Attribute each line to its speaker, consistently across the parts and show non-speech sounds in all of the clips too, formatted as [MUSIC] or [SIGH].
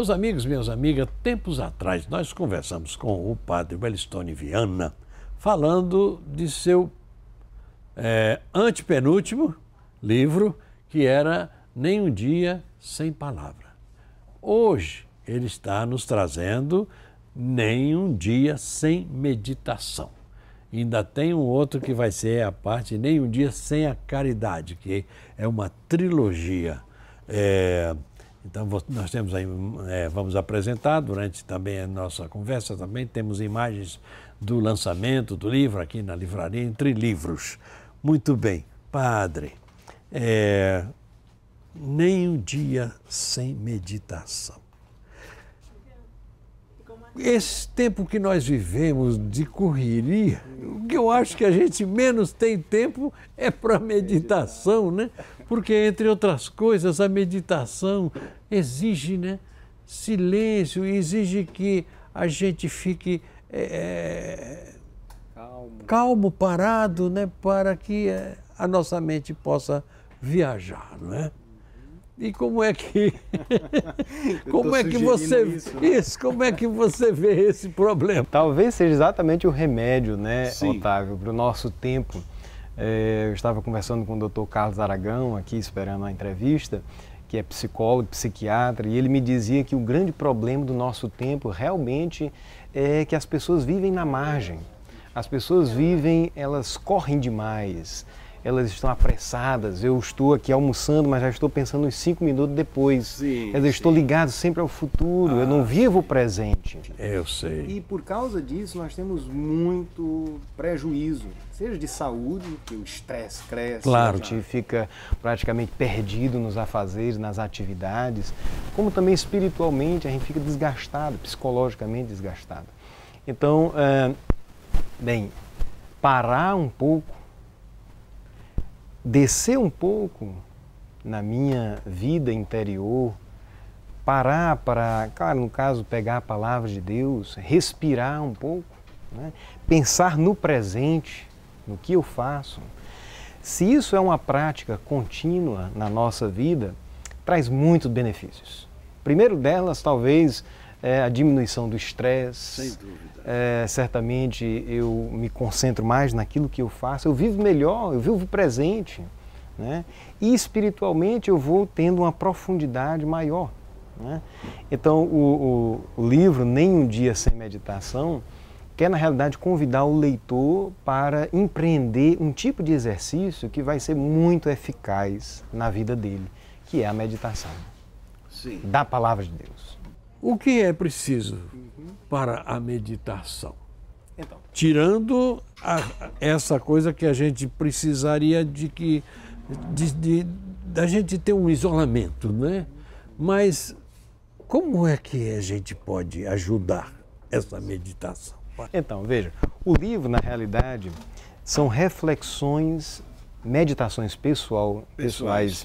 Speaker 1: Meus amigos, minhas amigas, tempos atrás nós conversamos com o padre Wellington Viana falando de seu é, antepenúltimo livro, que era Nem um Dia Sem Palavra. Hoje ele está nos trazendo Nem um Dia Sem Meditação. Ainda tem um outro que vai ser a parte Nem um Dia Sem a Caridade, que é uma trilogia. É, então nós temos aí, é, vamos apresentar durante também a nossa conversa também temos imagens do lançamento do livro aqui na livraria entre livros. Muito bem, padre. É, nem um dia sem meditação esse tempo que nós vivemos de correria, o que eu acho que a gente menos tem tempo é para meditação, né? Porque, entre outras coisas, a meditação exige né, silêncio, exige que a gente fique é, calmo. calmo, parado, né, para que eh, a nossa mente possa viajar, não é? E como é que [LAUGHS] como é que você isso, né?
Speaker 2: isso, como é que você vê esse problema? Talvez seja exatamente o remédio, né, Sim. Otávio, para o nosso tempo. É, eu estava conversando com o Dr. Carlos Aragão aqui esperando a entrevista, que é psicólogo, psiquiatra, e ele me dizia que o grande problema do nosso tempo realmente é que as pessoas vivem na margem. As pessoas vivem, elas correm demais, elas estão apressadas. Eu estou aqui almoçando, mas já estou pensando em cinco minutos depois. Sim, eu sim. estou ligado sempre ao futuro, ah, eu não ah. vivo o presente.
Speaker 1: Eu sei.
Speaker 2: E por causa disso, nós temos muito prejuízo, seja de saúde, que o estresse cresce, claro. Tá? a gente fica praticamente perdido nos afazeres, nas atividades, como também espiritualmente, a gente fica desgastado, psicologicamente desgastado. Então, uh, bem, parar um pouco descer um pouco na minha vida interior, parar para, claro, no caso, pegar a palavra de Deus, respirar um pouco, né? pensar no presente, no que eu faço. Se isso é uma prática contínua na nossa vida, traz muitos benefícios. Primeiro delas, talvez é, a diminuição do estresse. Sem dúvida. É, certamente eu me concentro mais naquilo que eu faço, eu vivo melhor, eu vivo presente. Né? E espiritualmente eu vou tendo uma profundidade maior. Né? Então, o, o, o livro Nem um Dia Sem Meditação quer, na realidade, convidar o leitor para empreender um tipo de exercício que vai ser muito eficaz na vida dele, que é a meditação Sim. da palavra de Deus. O que é preciso uhum. para a
Speaker 1: meditação? Então. Tirando a, essa coisa que a gente precisaria de que de, de, da gente ter um isolamento, né?
Speaker 2: Mas como é que a gente pode ajudar essa meditação? Então, veja, o livro, na realidade, são reflexões, meditações pessoal, pessoais, pessoais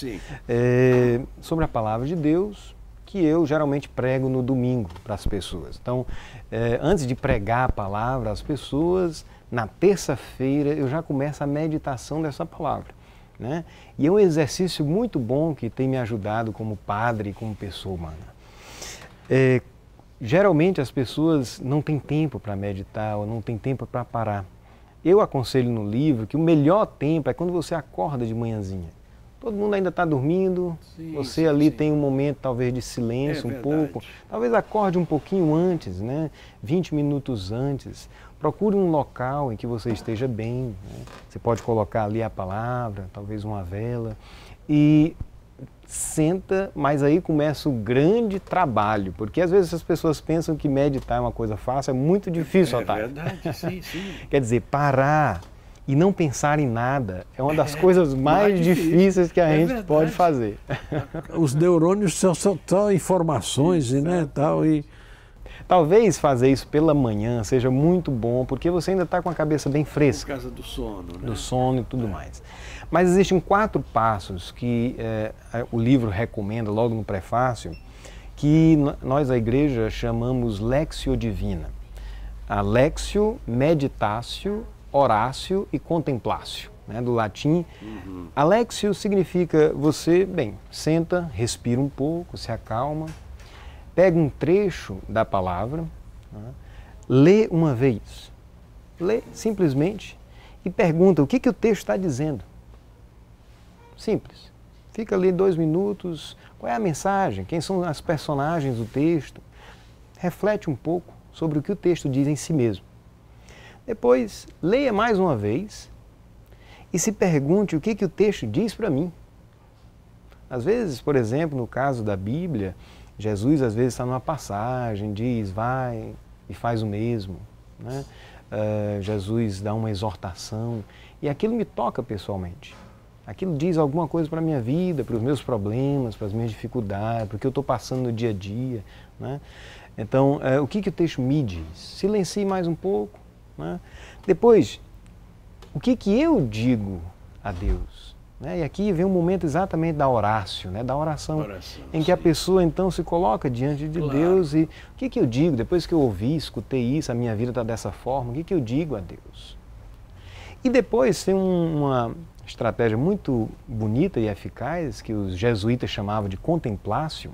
Speaker 2: minhas, é, eh, sobre a palavra de Deus, que eu geralmente prego no domingo para as pessoas. Então, eh, antes de pregar a palavra às pessoas, na terça-feira eu já começo a meditação dessa palavra. Né? E é um exercício muito bom que tem me ajudado como padre, como pessoa humana. Eh, geralmente as pessoas não têm tempo para meditar ou não têm tempo para parar. Eu aconselho no livro que o melhor tempo é quando você acorda de manhãzinha todo mundo ainda está dormindo. Sim, você sim, ali sim. tem um momento talvez de silêncio é um pouco. Talvez acorde um pouquinho antes, né? 20 minutos antes. Procure um local em que você esteja bem. Né? Você pode colocar ali a palavra, talvez uma vela. E senta, mas aí começa o grande trabalho, porque às vezes as pessoas pensam que meditar é uma coisa fácil, é muito difícil, é, Otávio. É verdade, sim, sim. [LAUGHS] Quer dizer, parar, e não pensar em nada é uma das é, coisas mais, mais difíceis, difíceis que a é gente verdade. pode fazer. Os neurônios são só, informações, né, tal e Talvez fazer isso pela manhã seja muito bom, porque você ainda está com a cabeça bem fresca. Por causa do sono, né? Do sono e tudo é. mais. Mas existem quatro passos que é, o livro recomenda logo no prefácio, que nós, a igreja, chamamos Lexio Divina. A Meditácio, Horácio e Contemplácio, né, do latim. Uhum. Alexio significa você, bem, senta, respira um pouco, se acalma, pega um trecho da palavra, né, lê uma vez, lê simplesmente e pergunta o que, que o texto está dizendo. Simples. Fica ali dois minutos, qual é a mensagem, quem são as personagens do texto, reflete um pouco sobre o que o texto diz em si mesmo. Depois, leia mais uma vez e se pergunte o que, que o texto diz para mim. Às vezes, por exemplo, no caso da Bíblia, Jesus às vezes está numa passagem, diz, vai e faz o mesmo. Né? Uh, Jesus dá uma exortação e aquilo me toca pessoalmente. Aquilo diz alguma coisa para a minha vida, para os meus problemas, para as minhas dificuldades, para o que eu estou passando no dia a dia. Né? Então, uh, o que, que o texto me diz? Silencie mais um pouco, né? Depois, o que, que eu digo a Deus? Né? E aqui vem um momento exatamente da Horácio, né? da oração, Oração, em que sim. a pessoa então se coloca diante de claro. Deus e o que, que eu digo? Depois que eu ouvi, escutei isso, a minha vida está dessa forma, o que, que eu digo a Deus? E depois tem uma estratégia muito bonita e eficaz que os jesuítas chamavam de contemplácio,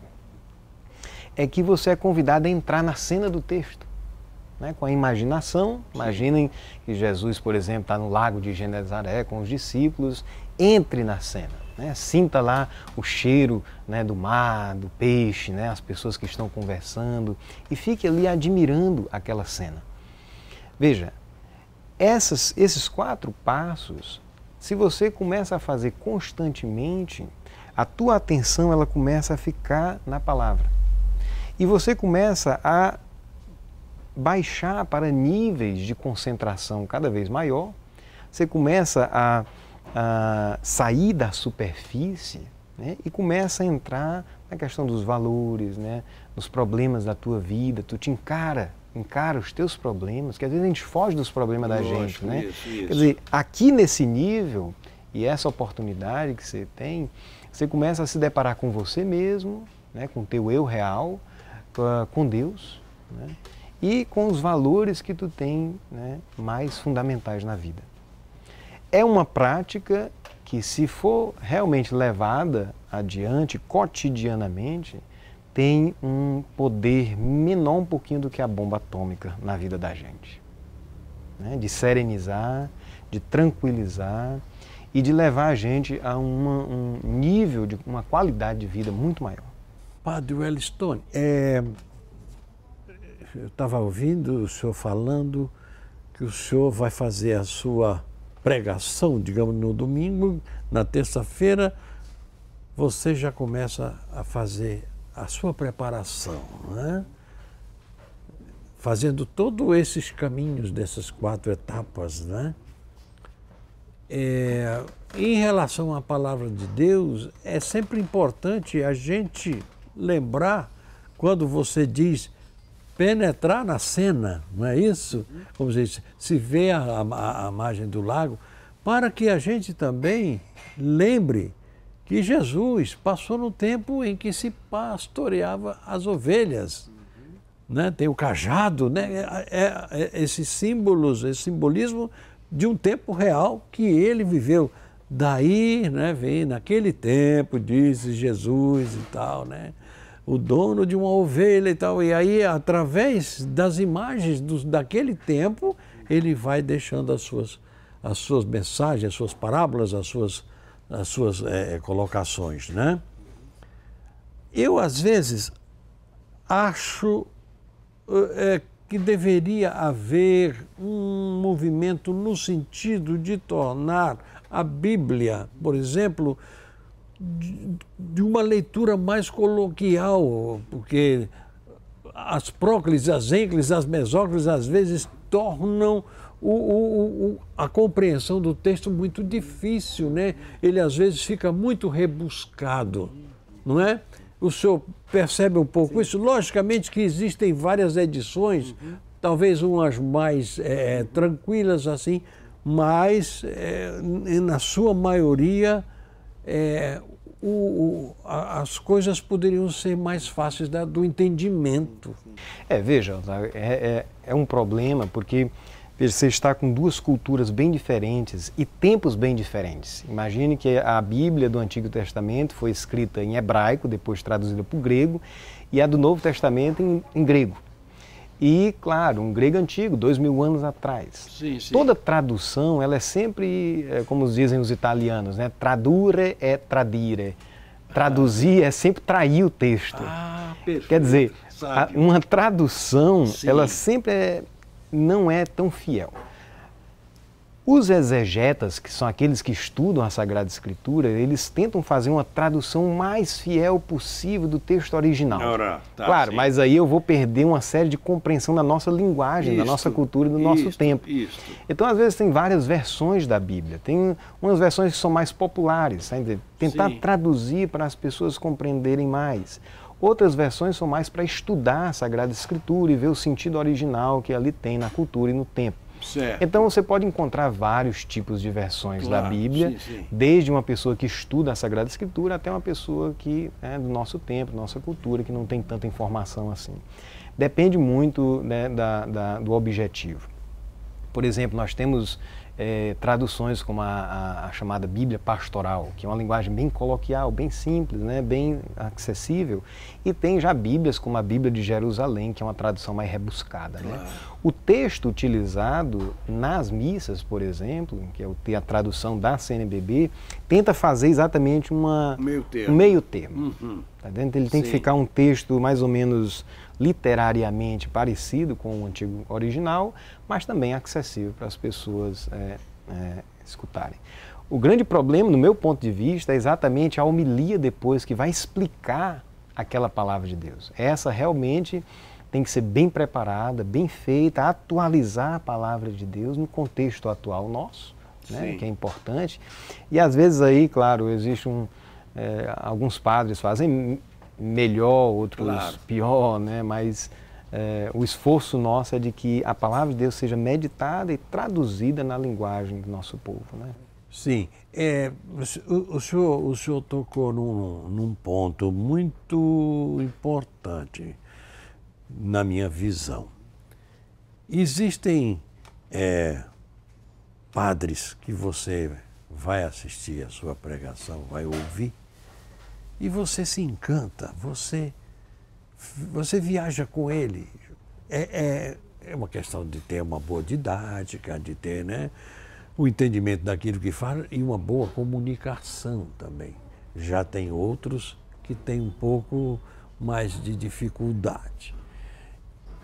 Speaker 2: é que você é convidado a entrar na cena do texto né, com a imaginação. Imaginem que Jesus, por exemplo, está no lago de Genezaré com os discípulos, entre na cena. Né, sinta lá o cheiro né, do mar, do peixe, né, as pessoas que estão conversando e fique ali admirando aquela cena. Veja, essas, esses quatro passos, se você começa a fazer constantemente, a tua atenção ela começa a ficar na palavra e você começa a baixar para níveis de concentração cada vez maior, você começa a, a sair da superfície né? e começa a entrar na questão dos valores, né? nos problemas da tua vida, tu te encara, encara os teus problemas, que às vezes a gente foge dos problemas da Lógico, gente. Né? Isso, isso. Quer dizer, aqui nesse nível, e essa oportunidade que você tem, você começa a se deparar com você mesmo, né? com o teu eu real, com Deus. Né? e com os valores que tu tem né, mais fundamentais na vida. É uma prática que, se for realmente levada adiante cotidianamente, tem um poder menor um pouquinho do que a bomba atômica na vida da gente. Né? De serenizar, de tranquilizar e de levar a gente a uma, um nível, de uma qualidade de vida muito maior.
Speaker 1: Padre Wellstone, é, eu estava ouvindo o senhor falando que o senhor vai fazer a sua pregação, digamos, no domingo, na terça-feira, você já começa a fazer a sua preparação, né? fazendo todos esses caminhos dessas quatro etapas, né? É, em relação à palavra de Deus, é sempre importante a gente lembrar quando você diz penetrar na cena, não é isso? Como se diz, se vê a, a, a margem do lago, para que a gente também lembre que Jesus passou no tempo em que se pastoreava as ovelhas. Né? Tem o cajado, né? É, é, é, esses símbolos, esse simbolismo de um tempo real que ele viveu. Daí né, vem naquele tempo, disse Jesus e tal. Né? o dono de uma ovelha e tal. E aí, através das imagens do, daquele tempo, ele vai deixando as suas, as suas mensagens, as suas parábolas, as suas, as suas é, é colocações, né? Eu, às vezes, acho é, é, que deveria haver um movimento no sentido de tornar a Bíblia, por exemplo, de, de uma leitura mais coloquial, porque as próclises, as ênclises, as mesóclises, às vezes tornam o, o, o, a compreensão do texto muito difícil, né? Ele às vezes fica muito rebuscado, não é? O senhor percebe um pouco Sim. isso? Logicamente que existem várias edições, uhum. talvez umas mais é, é, tranquilas assim, mas é, na sua maioria é, o, o, a, as coisas
Speaker 2: poderiam ser mais fáceis da, do entendimento. É, veja, é, é, é um problema porque você está com duas culturas bem diferentes e tempos bem diferentes. Imagine que a Bíblia do Antigo Testamento foi escrita em hebraico, depois traduzida para o grego, e a do Novo Testamento em, em grego. E, claro, um grego antigo, dois mil anos atrás. Sim, sim. Toda tradução, ela é sempre, eh, como dizem os italianos, né? Tradure é tradire. Traduzir ah. é sempre trair o texto. Ah, perfeito. Quer dizer, a, uma tradução, sim. ela sempre é, não é tão fiel. Os exegetas, que são aqueles que estudam a Sagrada Escritura, eles tentam fazer uma tradução mais fiel possível do texto original.
Speaker 1: Ora, tá claro, assim. mas
Speaker 2: aí eu vou perder uma série de compreensão da nossa linguagem, isto, da nossa cultura e do isto, nosso tempo. Isto. Então, às vezes, tem várias versões da Bíblia. Tem umas versões que são mais populares, sabe? tentar Sim. traduzir para as pessoas compreenderem mais. Outras versões são mais para estudar a Sagrada Escritura e ver o sentido original que ali tem na cultura e no tempo. Certo. Então você pode encontrar vários tipos de versões claro, da Bíblia, sim, sim. desde uma pessoa que estuda a Sagrada Escritura até uma pessoa que é do nosso tempo, nossa cultura, que não tem tanta informação assim. Depende muito né, da, da, do objetivo. Por exemplo, nós temos é, traduções como a, a, a, chamada Bíblia Pastoral, que é uma linguagem bem coloquial, bem simples, né, bem acessível, e tem já Bíblias como a Bíblia de Jerusalém, que é uma tradução mais rebuscada. Né? Claro. Né? O texto utilizado nas missas, por exemplo, que é a tradução da CNBB, tenta fazer exatamente uma, meio termo. um meio termo. Uhum. Tá Ele tem Sim. que ficar um texto mais ou menos literariamente parecido com o antigo original, mas também acessível para as pessoas é, é, escutarem. O grande problema, no meu ponto de vista, é exatamente a homilia depois que vai explicar aquela palavra de Deus. Essa realmente tem que ser bem preparada, bem feita, atualizar a palavra de Deus no contexto atual nosso, né, que é importante. E às vezes aí, claro, existe um, é, alguns padres fazem melhor, outros claro. pior, né? Mas é, o esforço nosso é de que a palavra de Deus seja meditada e traduzida na linguagem do nosso povo, né?
Speaker 1: Sim, é, o, o, senhor, o senhor tocou num, num ponto muito importante na minha visão. Existem é, padres que você vai assistir a sua pregação, vai ouvir, e você se encanta, você, você viaja com ele. É, é, é uma questão de ter uma boa didática, de ter né, o entendimento daquilo que fala e uma boa comunicação também. Já tem outros que têm um pouco mais de dificuldade.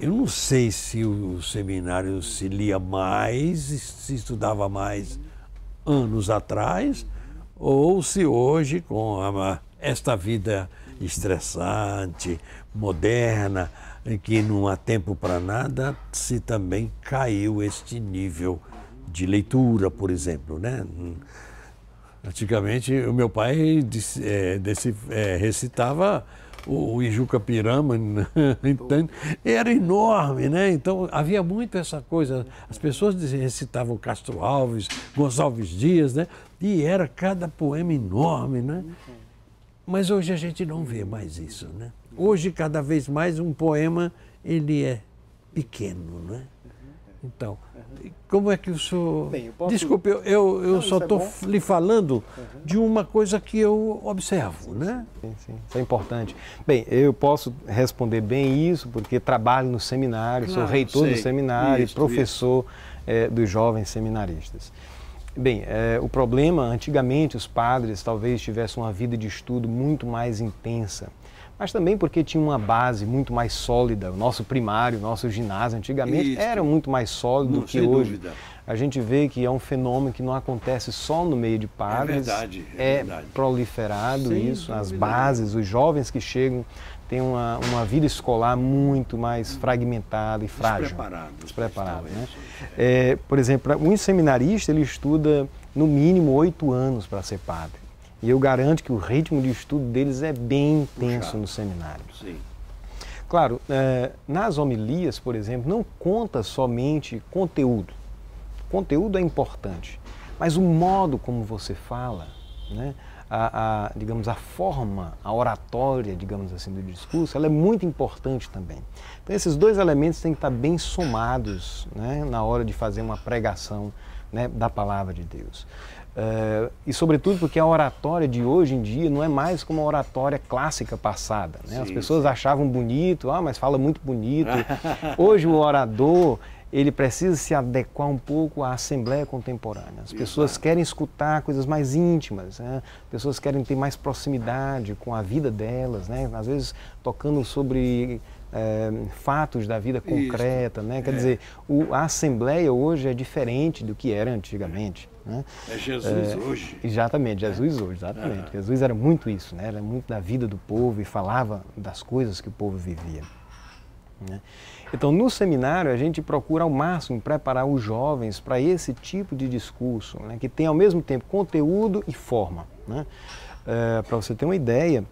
Speaker 1: Eu não sei se o seminário se lia mais, se estudava mais anos atrás, ou se hoje, com esta vida estressante, moderna, que não há tempo para nada, se também caiu este nível de leitura, por exemplo. Né? Antigamente, o meu pai disse, é, desse, é, recitava o Ijuca Pirama, [LAUGHS] entende? Era enorme, né? Então havia muito essa coisa. As pessoas recitavam Castro Alves, Gonçalves Dias, né? E era cada poema enorme, né? Mas hoje a gente não vê mais isso, né? Hoje cada vez mais um poema ele é pequeno, né? Então, uhum. como é que o senhor. Bem, eu posso... Desculpe, eu, eu, eu não, só estou é lhe falando uhum.
Speaker 2: de uma coisa que eu observo, sim, né? Sim, sim, isso é importante. Bem, eu posso responder bem isso, porque trabalho no seminário, claro, sou reitor sei. do seminário, isso, professor isso. É, dos jovens seminaristas. Bem, é, o problema, antigamente os padres talvez tivessem uma vida de estudo muito mais intensa mas também porque tinha uma base muito mais sólida. O nosso primário, o nosso ginásio antigamente Isso. era muito mais sólido Não, do que hoje. Dúvida. A gente vê que é um fenômeno que não acontece só no meio de é padres. É verdade. É, é verdade. proliferado Sim, isso, as bases, os jovens que chegam têm uma, uma vida escolar muito mais fragmentada e frágil. Despreparados. Despreparados, né? É. é, por exemplo, um seminarista ele estuda no mínimo oito anos para ser padre. E eu garanto que o ritmo de estudo deles é bem intenso Puxado. no seminário. Sim. Claro, é, nas homilias, por exemplo, não conta somente conteúdo. conteúdo é importante, mas o modo como você fala, né? A, a, digamos, a forma, a oratória, digamos assim, do discurso, ela é muito importante também. Então, esses dois elementos têm que estar bem somados né, na hora de fazer uma pregação né, da palavra de Deus. É, e sobretudo porque a oratória de hoje em dia não é mais como a oratória clássica passada. Né? Sim, As pessoas sim. achavam bonito, ah, mas fala muito bonito. [LAUGHS] hoje o orador ele precisa se adequar um pouco à assembleia contemporânea. As pessoas Exato. querem escutar coisas mais íntimas, né? pessoas querem ter mais proximidade com a vida delas, né? Às vezes tocando sobre é, fatos da vida concreta, Isso. né? Quer é. dizer, o, a Assembleia hoje é diferente do que era antigamente. Né?
Speaker 1: É Jesus é, hoje.
Speaker 2: Exatamente, Jesus é. hoje, exatamente. É. Jesus era muito isso, né? era muito da vida do povo e falava das coisas que o povo vivia. Né? Então, no seminário, a gente procura ao máximo preparar os jovens para esse tipo de discurso, né? que tem ao mesmo tempo conteúdo e forma. Né? É, para você ter uma ideia,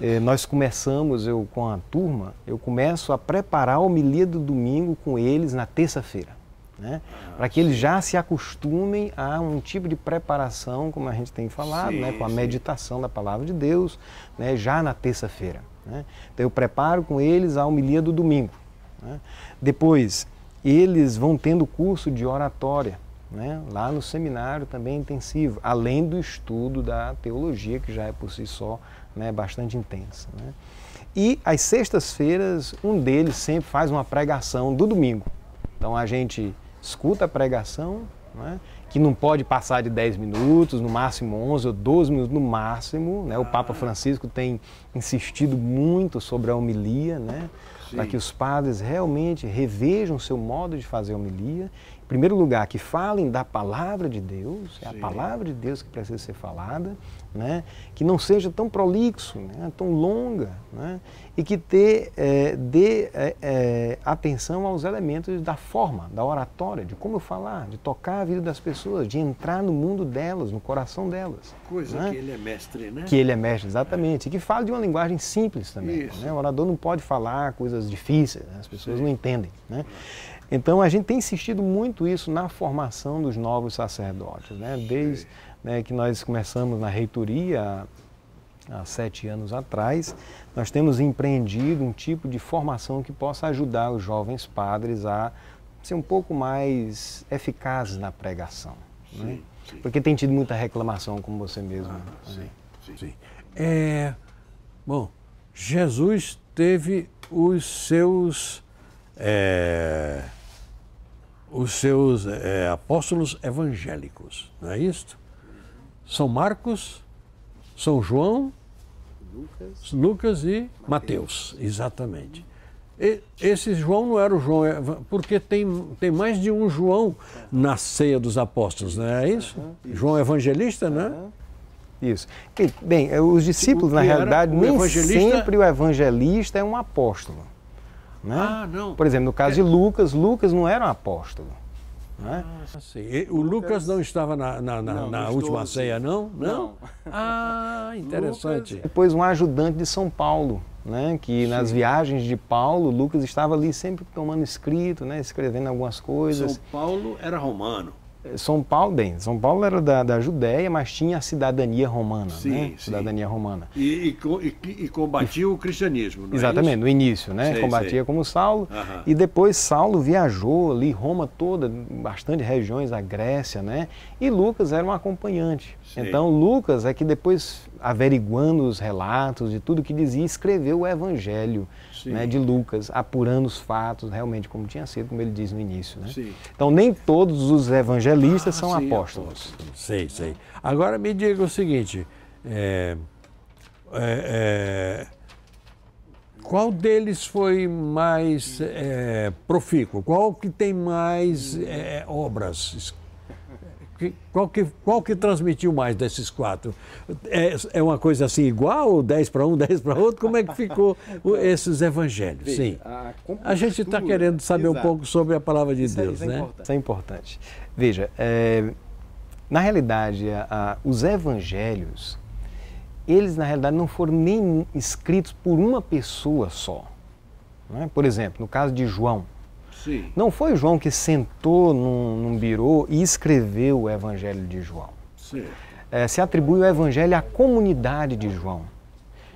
Speaker 2: é, nós começamos, eu com a turma, eu começo a preparar a homilia do domingo com eles na terça-feira. Né? Ah, Para que eles já se acostumem a um tipo de preparação, como a gente tem falado, né? sim, né? com a meditação da palavra de Deus, né? já na terça-feira. Né? Então eu preparo com eles a homilia do domingo. Né? Depois, eles vão tendo curso de oratória. Né? lá no seminário também intensivo, além do estudo da teologia, que já é por si só né, bastante intensa. Né? E às sextas-feiras, um deles sempre faz uma pregação do domingo. Então a gente escuta a pregação, né, que não pode passar de 10 minutos, no máximo 11 ou 12 minutos no máximo. Né? O Papa ah. Francisco tem insistido muito sobre a homilia, né? para que os padres realmente revejam o seu modo de fazer a homilia primeiro lugar, que falem da palavra de Deus, é Sim. a palavra de Deus que precisa ser falada, né? que não seja tão prolixo, né? tão longa, né? e que ter, é, eh, dê é, é, atenção aos elementos da forma, da oratória, de como eu falar, de tocar a vida das pessoas, de entrar no mundo delas, no coração delas. Coisa né? que
Speaker 1: ele é mestre, né? Que
Speaker 2: ele é mestre, exatamente. E que fale de uma linguagem simples também. Né? O orador não pode falar coisas difíceis, né? as pessoas Sim. não entendem. Né? Então a gente tem insistido muito isso na formação dos novos sacerdotes, né? Desde né, que nós começamos na reitoria há sete anos atrás, nós temos empreendido um tipo de formação que possa ajudar os jovens padres a ser um pouco mais eficazes na pregação. Sim, né? sim. Porque tem tido muita reclamação, como você mesmo. Ah,
Speaker 1: né? Sim, sim.
Speaker 2: É, bom,
Speaker 1: Jesus teve os seus. É, os seus é, apóstolos evangélicos, não é isto? São Marcos, São João, Lucas, Lucas e Mateus, Mateus exatamente. E esse João não era o João, é, porque tem, tem mais de um João na ceia dos apóstolos, não é isso? Uhum, isso. João evangelista, uhum. né?
Speaker 2: Isso. bem, é, os discípulos, na realidade, nem sempre o evangelista é um apóstolo. Né? Ah, não. Por exemplo, no caso de é. Lucas, Lucas não era um apóstolo. Né? Ah, e, o Lucas, não estava na, na, na, não, na última ceia, não? Não. não. [LAUGHS] Ah, interessante. Lucas, depois um ajudante de São Paulo, né? que Sim. nas viagens de Paulo, Lucas estava ali sempre tomando escrito, né? escrevendo algumas coisas. São
Speaker 1: Paulo era romano.
Speaker 2: São Paulo, bem, São Paulo era da, da Judéia, mas tinha a cidadania romana, sim, né? Sim. Cidadania romana.
Speaker 1: E, e, e, e combatia o
Speaker 2: cristianismo, não é Exatamente, é no início, né? Sei, combatia sei. como Saulo. Aham. E depois Saulo viajou ali, Roma toda, bastante regiões, a Grécia, né? E Lucas era um acompanhante. Então Lucas é que depois, averiguando os relatos de tudo que dizia, escreveu o Evangelho né, de Lucas, apurando os fatos, realmente, como tinha sido, como ele diz no início. Né? Sim. Então, nem todos os evangelistas ah, são sim, apóstolos. Sei, sei.
Speaker 1: Agora, me diga o seguinte: é, é, é, qual deles foi mais é, profícuo? Qual que tem mais é, obras escritas? qual que, qual que transmitiu mais desses quatro? É, é uma coisa assim igual, 10 para um, 10 [LAUGHS] para outro? Como é que ficou
Speaker 2: então, esses evangelhos? Veja, Sim. A,
Speaker 1: a gente está querendo saber exato. um pouco
Speaker 2: sobre a palavra de isso, Deus, é- isso é né? Importante. Isso é importante. Veja, é, na realidade, a, a, os evangelhos, eles na realidade não foram nem escritos por uma pessoa só. É? Por exemplo, no caso de João, Sim. Não foi João que sentou num, num birô e escreveu o Evangelho de João. É, se atribui o Evangelho à comunidade de João.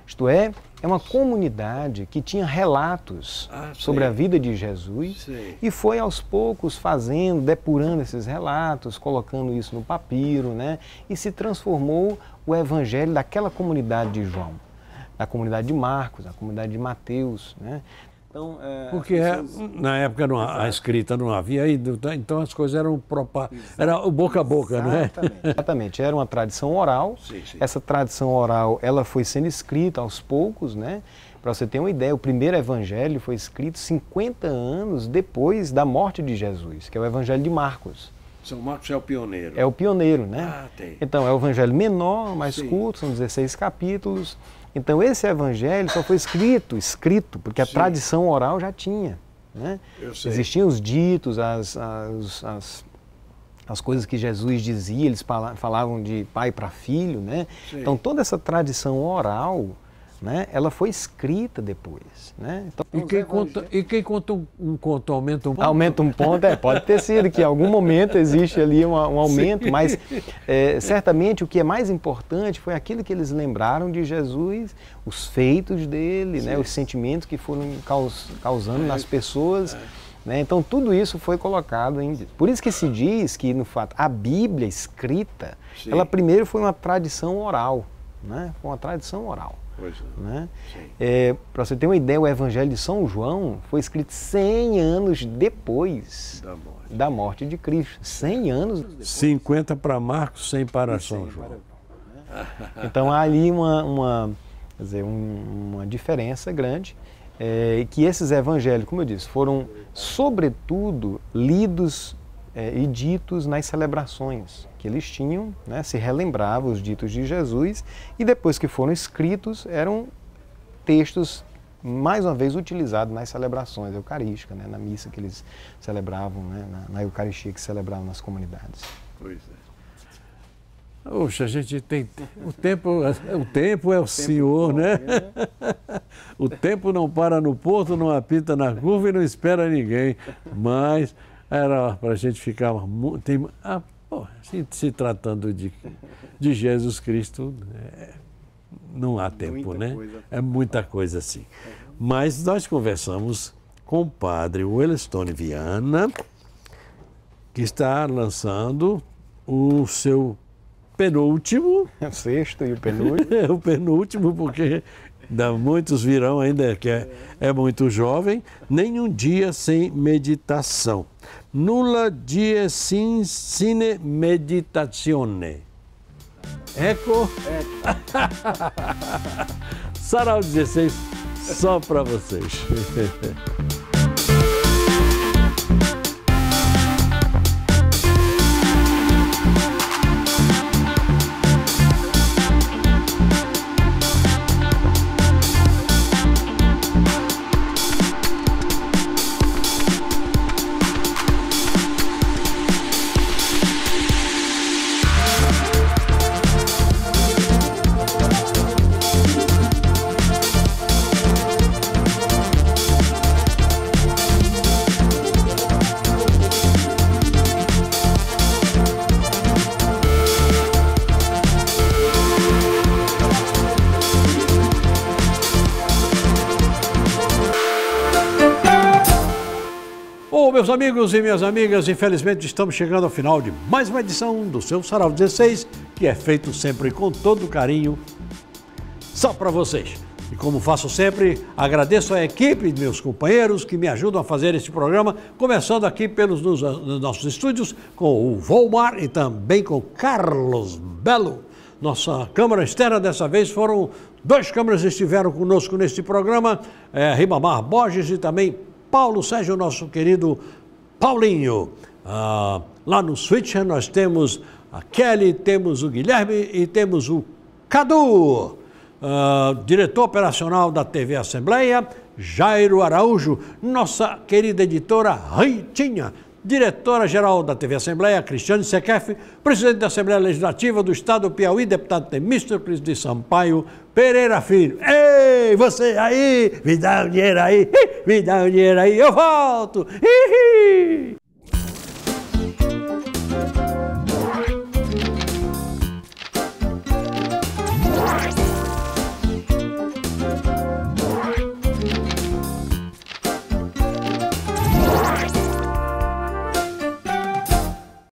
Speaker 2: Isto é, é uma comunidade que tinha relatos ah, sobre a vida de Jesus sim. e foi aos poucos fazendo, depurando esses relatos, colocando isso no papiro, né? E se transformou o evangelho daquela comunidade de João, da comunidade de Marcos, da comunidade de Mateus, né? Então, é, Porque pessoas... É, é hum, na
Speaker 1: época não, a escrita não
Speaker 2: havia, então as coisas eram propa... era boca a boca, né não é? [LAUGHS] Exatamente, era uma tradição oral. Sim, sim. Essa tradição oral ela foi sendo escrita aos poucos, né? Para você ter uma ideia, o primeiro evangelho foi escrito 50 anos depois da morte de Jesus, que é o evangelho de Marcos.
Speaker 1: São Marcos é o pioneiro. É
Speaker 2: o pioneiro, né? Ah, tem. Então, é o evangelho menor, mais Sim. curto, são 16 capítulos. Então, esse evangelho só foi escrito, escrito, porque a Sim. tradição oral já tinha. Né? Existiam os ditos, as, as, as, as, coisas que Jesus dizia, eles falavam de pai para filho. Né? Sim. Então, toda essa tradição oral né? Ela foi escrita depois. Né? Então, e,
Speaker 1: quem conta, né? e, quem conta, um, conto aumenta um ponto? Aumenta um ponto, é, pode ter sido que em algum
Speaker 2: momento existe ali um, um aumento, Sim. mas é, certamente o que é mais importante foi aquilo que eles lembraram de Jesus, os feitos dele, né? os sentimentos que foram caus, causando é. nas pessoas. É. Né? Então tudo isso foi colocado em. Por isso que se diz que, no fato, a Bíblia escrita, Sim. ela primeiro foi uma tradição oral. Né? Foi uma tradição oral. É. Né? É, Para você ter uma ideia, o Evangelho de São João foi escrito 100 anos depois da morte, da morte de Cristo. 100 anos depois. 50 para Marcos, 100 para e São João. Para... Né? Então há ali uma, uma, dizer, uma diferença grande. É, que esses evangelhos, como eu disse, foram sobretudo lidos é, e ditos nas celebrações que eles tinham, né, se relembrava os ditos de Jesus e depois que foram escritos eram textos mais uma vez utilizados nas celebrações eucarísticas, né, na missa que eles celebravam, né, na, na, Eucaristia que celebravam nas comunidades. Pois é. Oxa,
Speaker 1: a gente tem o tempo, o
Speaker 2: tempo é o, o senhor, né? né?
Speaker 1: o tempo não para no porto, não apita na curva e não espera ninguém. Mas era para a gente ficar tem ah, Bom, se, se tratando de, de Jesus Cristo, é, não há tempo, muita né? Coisa. É muita coisa assim. Mas nós conversamos com o padre Wellestone Viana, que está lançando o seu penúltimo. [LAUGHS] O sexto e o penúltimo. é, [LAUGHS] o penúltimo, porque muitos virão ainda que é, é muito jovem, nenhum dia sem meditação nulla die sin sine meditazione. Ecco. Sarau 16 só para vocês. meus amigos e minhas amigas, infelizmente estamos chegando ao final de mais uma edição do seu Sarau 16, que é feito sempre com todo carinho, só para vocês. E como faço sempre, agradeço a equipe de meus companheiros que me ajudam a fazer este programa, começando aqui pelos nos, nos nossos estúdios com o Volmar e também com Carlos Belo. Nossa câmara externa dessa vez foram duas câmaras que estiveram conosco neste programa, é, Ribamar Borges e também Paulo Sérgio, nosso querido Paulinho. Ah, lá no Switcher nós temos a Kelly, temos o Guilherme e temos o Cadu. Ah, diretor operacional da TV Assembleia, Jairo Araújo, nossa querida editora Ritinha, diretora-geral da TV Assembleia, Cristiane Sequef, presidente da Assembleia Legislativa do Estado do Piauí, deputado Temístocles de Sampaio Pereira Filho. Ei, você aí, me dá um dinheiro aí, me dá um dinheiro aí, eu volto. Hi, hi.